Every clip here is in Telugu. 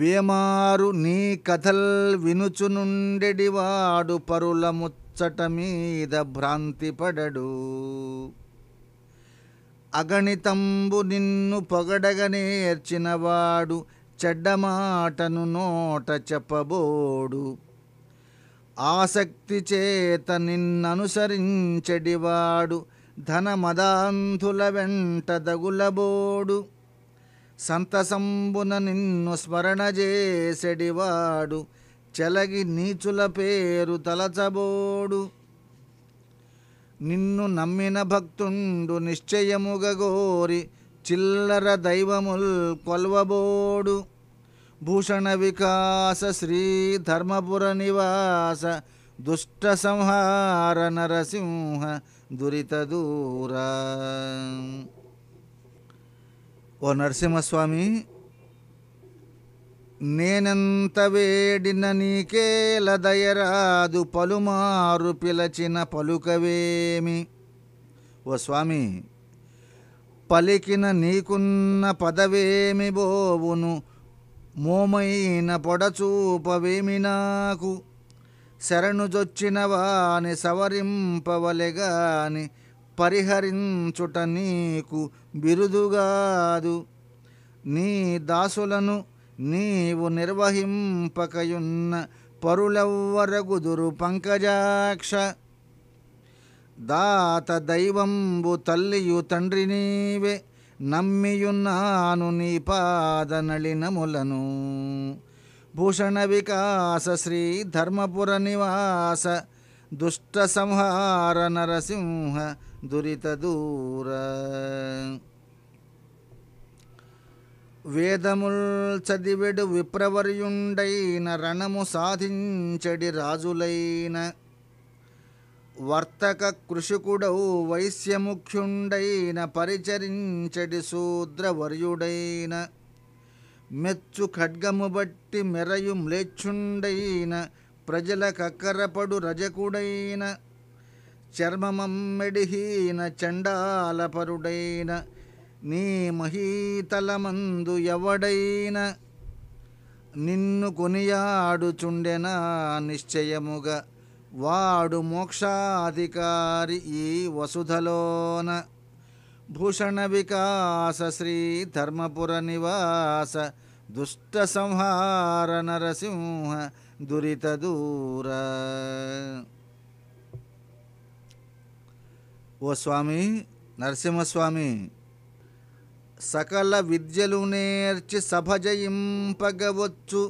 వేమారు నీ కథల్ వినుచునుండెడివాడు పరుల ముచ్చట మీద భ్రాంతి పడడు అగణితంబు నిన్ను పొగడగ నేర్చినవాడు చెడ్డమాటను నోట చెప్పబోడు ఆసక్తి చేత నిన్ననుసరించెడివాడు ధనమదాంధుల వెంట దగులబోడు సంతసంబున నిన్ను స్మరణ చేసెడివాడు చెలగి నీచుల పేరు తలచబోడు నిన్ను నమ్మిన భక్తుండు నిశ్చయముగ గోరి చిల్లర దైవముల్ కొల్వబోడు భూషణ వికాస శ్రీ ధర్మపుర నివాస దుష్ట సంహార నరసింహ దురితదూరా ఓ నరసింహస్వామి నేనెంత వేడిన నీకేల దయరాదు పలుమారు పిలచిన పలుకవేమి ఓ స్వామి పలికిన నీకున్న పదవేమి బోవును మోమైన పొడచూపవేమి నాకు శరణుజొచ్చిన వాని సవరింపవలెగాని పరిహరించుట నీకు బిరుదుగాదు నీ దాసులను నీవు నిర్వహింపకయున్న పరులెవ్వరగుదురు పంకజాక్ష దాత దైవంబు తల్లియు తండ్రి నీవే నమ్మియున్నాను నీ పాదనళినములను భూషణ వికాస శ్రీ ధర్మపుర నివాస దుష్ట సంహార నరసింహ దురితదూర వేదముల్ చదివెడు విప్రవర్యుండైన రణము సాధించడి రాజులైన వర్తక కృషికుడౌ వైశ్యముఖ్యుండైన పరిచరించడి శూద్రవర్యుడైన మెచ్చు ఖడ్గము బట్టి మెరయు మ్లేచ్చుండైన ప్రజల కక్కరపడు రజకుడైన చర్మమమ్మెడిహీన చండాలపరుడైన నీ మహీతలమందు ఎవడైన నిన్ను కొనియాడుచుండెనా నిశ్చయముగా వాడు మోక్షాధికారి ఈ వసుధలోన భూషణ వికాస శ్రీ ధర్మపుర నివాస దుష్ట సంహార నరసింహ దురిత దూర ఓ స్వామి నరసింహస్వామి సకల విద్యలు నేర్చి సభజయింపగవచ్చు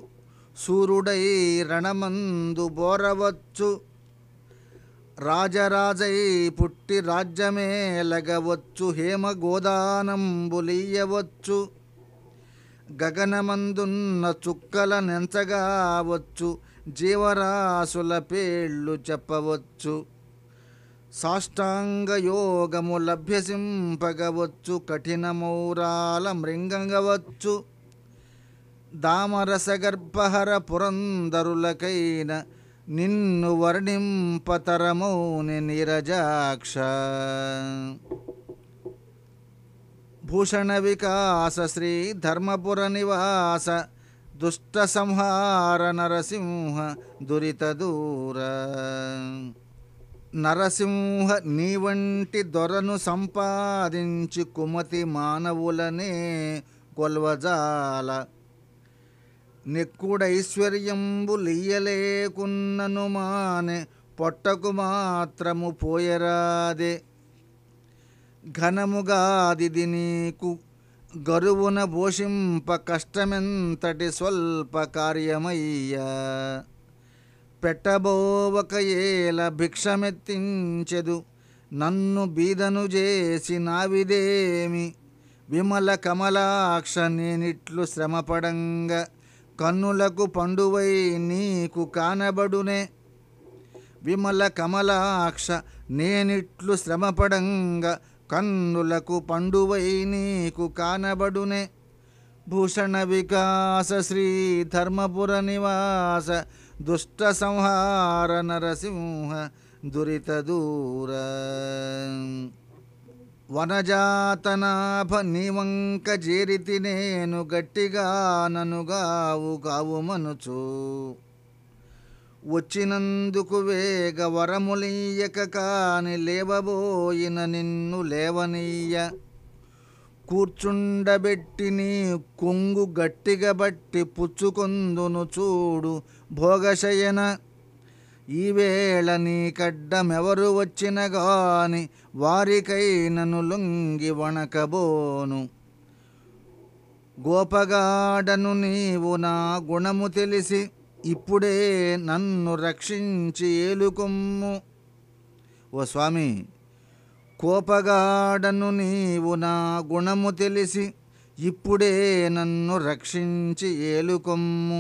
సూర్యుడై రణమందు బోరవచ్చు రాజరాజై పుట్టి రాజ్యమేలగవచ్చు హేమ గోదానంబులీయవచ్చు గగనమందున్న చుక్కల నెంచగావచ్చు జీవరాశుల పేళ్ళు చెప్పవచ్చు సాష్టాంగ సాష్టాంగయోగము లభ్యసింపగవచ్చు కఠినమౌరాల మృంగంగవచ్చు గర్భహర పురందరులకైన నిన్ను వర్ణింపతరమౌని నిరజాక్ష భూషణ వికాస శ్రీ ధర్మపుర నివాస దుష్ట సంహార నరసింహ దురిత దూర నరసింహ నీ వంటి దొరను సంపాదించి కుమతి మానవులనే కొల్వజాల నిక్కుడైశ్వర్యంబు లీయలేకున్నను మానే పొట్టకు మాత్రము పోయరాదే ఘనముగాది నీకు గరువున భూషింప కష్టమెంతటి స్వల్ప కార్యమయ్యా పెట్టబోవక ఏల భిక్షమెత్తించెదు నన్ను బీదను చేసి నావిదేమి విమల కమలాక్ష నేనిట్లు శ్రమపడంగా కన్నులకు పండువై నీకు కానబడునే విమల కమలాక్ష నేనిట్లు శ్రమపడంగా కన్నులకు పండువై నీకు కానబడునే భూషణ వికాస శ్రీ ధర్మపుర నివాస దుష్ట సంహార నరసింహ దురిత దూర వనజాతనాభ నీవంక జేరితి నేను గట్టిగా ననుగావు కావు మనుచు వచ్చినందుకు వేగ వరములీయక కాని లేవబోయిన నిన్ను లేవనీయ కూర్చుండబెట్టి నీ కొంగు గట్టిగా బట్టి పుచ్చుకొందును చూడు భోగశయన ఈవేళ నీ కడ్డమెవరు వచ్చిన గాని వారికైనను లొంగి వణకబోను గోపగాడను నీవు నా గుణము తెలిసి ఇప్పుడే నన్ను రక్షించి ఏలుకొమ్ము ఓ స్వామి కోపగాడను నీవు నా గుణము తెలిసి ఇప్పుడే నన్ను రక్షించి ఏలుకొమ్ము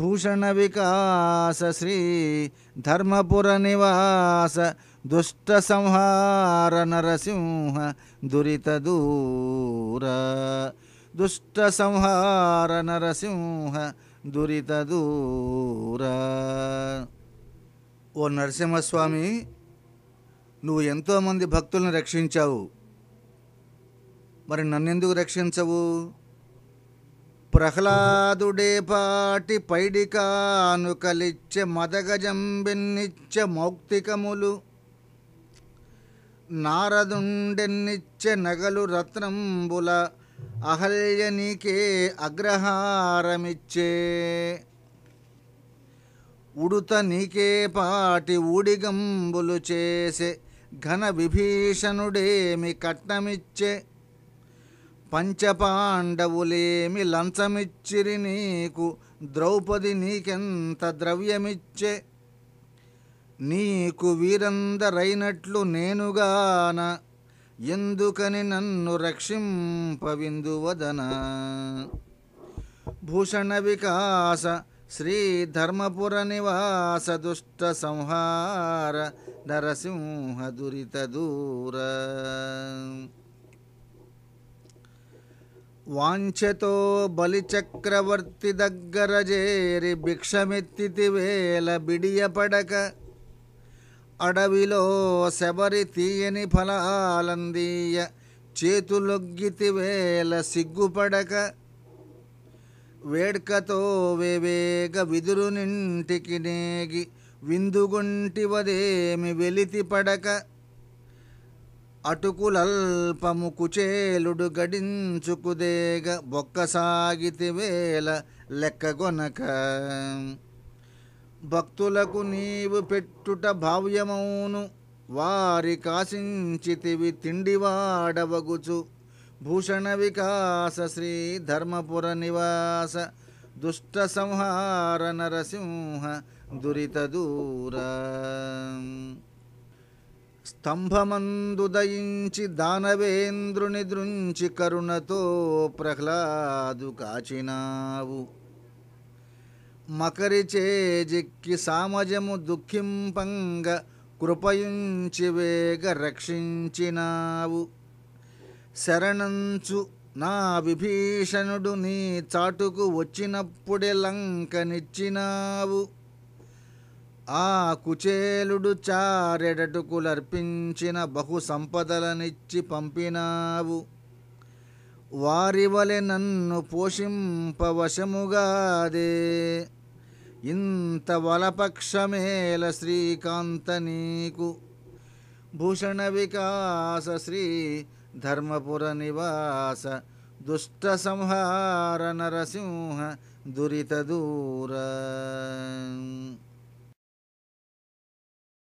భూషణ వికాస శ్రీ ధర్మపుర నివాస దుష్ట సంహార నరసింహ దురిత దూర దుష్ట సంహార నరసింహ దురిత దూర ఓ నరసింహస్వామి నువ్వు ఎంతోమంది భక్తులను రక్షించావు మరి నన్నెందుకు రక్షించవు ప్రహ్లాదుడే పాటి పైడికాను కలిచ్చే మదగజంబెన్నిచ్చే మౌక్తికములు నారదుండెన్నిచ్చే నగలు రత్నంబుల అహల్య నీకే అగ్రహారమిచ్చే ఉడుత నీకే పాటి ఊడిగంబులు చేసే ఘన విభీషణుడేమి కట్నమిచ్చే పంచపాండవులేమి లంచమిచ్చిరి నీకు ద్రౌపది నీకెంత ద్రవ్యమిచ్చే నీకు వీరందరైనట్లు నేనుగాన ఎందుకని నన్ను రక్షింపవిందువదన భూషణ వికాస శ్రీధర్మపుర నివాస దుష్ట సంహార నరసింహ దురిత దూర వాంఛతో బలిచక్రవర్తి దగ్గర చేరి భిక్షమెత్తితి వేల బిడియపడక అడవిలో శబరి తీయని ఫలాలందీయ చేతులొగ్గితి వేల సిగ్గుపడక వేడ్కతో వేవేగ విదురునింటికి నేగి విందుగుంటివదేమి వెలితి పడక అటుకులల్పము కుచేలుడు గడించుకుదేగ బొక్కసాగితి వేల లెక్కగొనక భక్తులకు నీవు పెట్టుట భావ్యమౌను వారి కాశించితివి తిండివాడవగుచు భూషణ వికాస శ్రీ ధర్మపుర నివాస దుష్ట సంహార నరసింహ స్తంభమందు స్తంభమందుదయించి దానవేంద్రుని దృంచి కరుణతో ప్రహ్లాదు కాచినావు మకరి చేజిక్కి సామజము దుఃఖింపంగ కృపయుంచి వేగ రక్షించినావు శరణంచు నా విభీషణుడు నీ చాటుకు వచ్చినప్పుడే లంకనిచ్చినావు ఆ కుచేలుడు చారెడటుకులర్పించిన బహు సంపదలనిచ్చి పంపినావు వారివలె నన్ను పోషింపవశముగాదే ఇంత వలపక్షమేల శ్రీకాంత నీకు భూషణ వికాస శ్రీ ధర్మపుర నివాస దుష్ట సంహార నరసింహ దురిత దూర